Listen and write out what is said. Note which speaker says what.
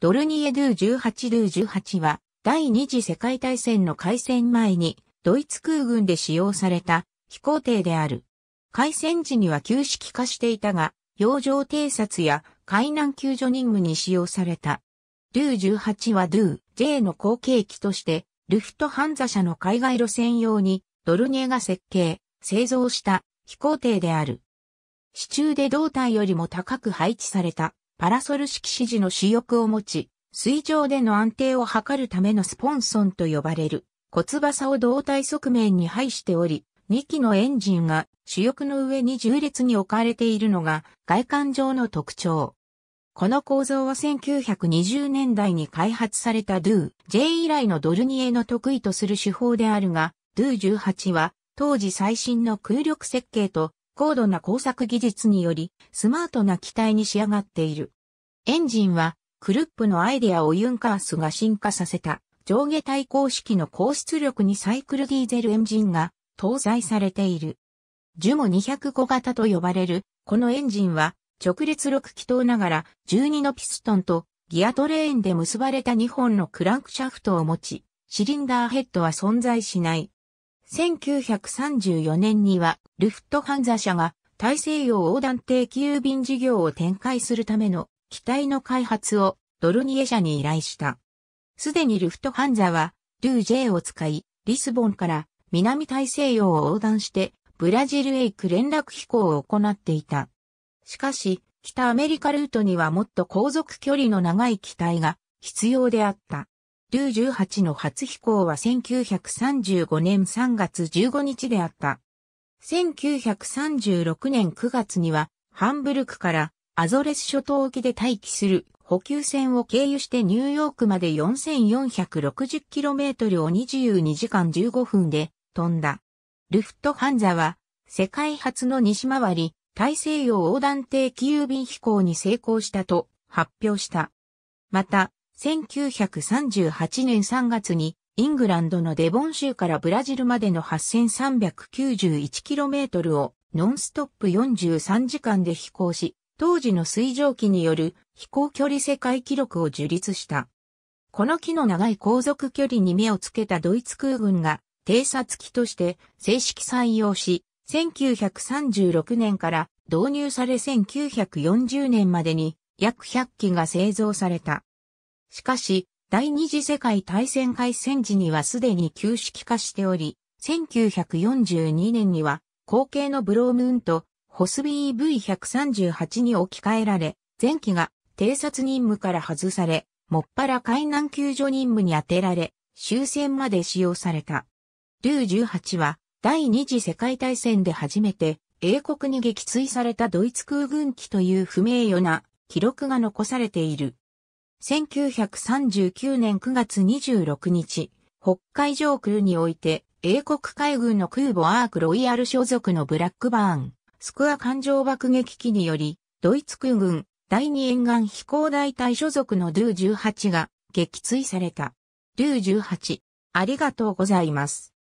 Speaker 1: ドルニエ・ドゥ18ドゥ18は、第二次世界大戦の開戦前に、ドイツ空軍で使用された飛行艇である。開戦時には旧式化していたが、洋上偵察や海難救助任務に使用された。ドゥ18はドゥ J の後継機として、ルフトハンザ社の海外路線用に、ドルニエが設計、製造した飛行艇である。支柱で胴体よりも高く配置されたパラソル式支持の主翼を持ち、水上での安定を図るためのスポンソンと呼ばれる骨翼を胴体側面に配しており、2機のエンジンが主翼の上に重列に置かれているのが外観上の特徴。この構造は1920年代に開発されたドゥ J 以来のドルニエの得意とする手法であるが、ドゥ18は当時最新の空力設計と高度な工作技術により、スマートな機体に仕上がっている。エンジンは、クルップのアイデアをユンカースが進化させた、上下対向式の高出力にサイクルディーゼルエンジンが搭載されている。ジュモ205型と呼ばれる、このエンジンは、直列6気筒ながら12のピストンとギアトレーンで結ばれた2本のクランクシャフトを持ち、シリンダーヘッドは存在しない。1934年にはルフトハンザ社が大西洋横断定期郵便事業を展開するための機体の開発をドルニエ社に依頼した。すでにルフトハンザはルージェを使い、リスボンから南大西洋を横断してブラジルへ行く連絡飛行を行っていた。しかし、北アメリカルートにはもっと航続距離の長い機体が必要であった。ルー18の初飛行は1935年3月15日であった。1936年9月には、ハンブルクからアゾレス諸島沖で待機する補給船を経由してニューヨークまで 4460km を22時間15分で飛んだ。ルフトハンザは世界初の西回り大西洋横断定期郵便飛行に成功したと発表した。また、1938年3月にイングランドのデボン州からブラジルまでの 8391km をノンストップ43時間で飛行し、当時の水蒸気による飛行距離世界記録を樹立した。この木の長い航続距離に目をつけたドイツ空軍が偵察機として正式採用し、1936年から導入され1940年までに約100機が製造された。しかし、第二次世界大戦開戦時にはすでに旧式化しており、1942年には、後継のブロームーンとホスビー V138 に置き換えられ、前期が偵察任務から外され、もっぱら海難救助任務に当てられ、終戦まで使用された。ルー18は第二次世界大戦で初めて英国に撃墜されたドイツ空軍機という不名誉な記録が残されている。1939年9月26日、北海上空において、英国海軍の空母アークロイヤル所属のブラックバーン、スクア艦上爆撃機により、ドイツ空軍第二沿岸飛行大隊所属のドゥ18が撃墜された。ドゥ18、ありがとうございます。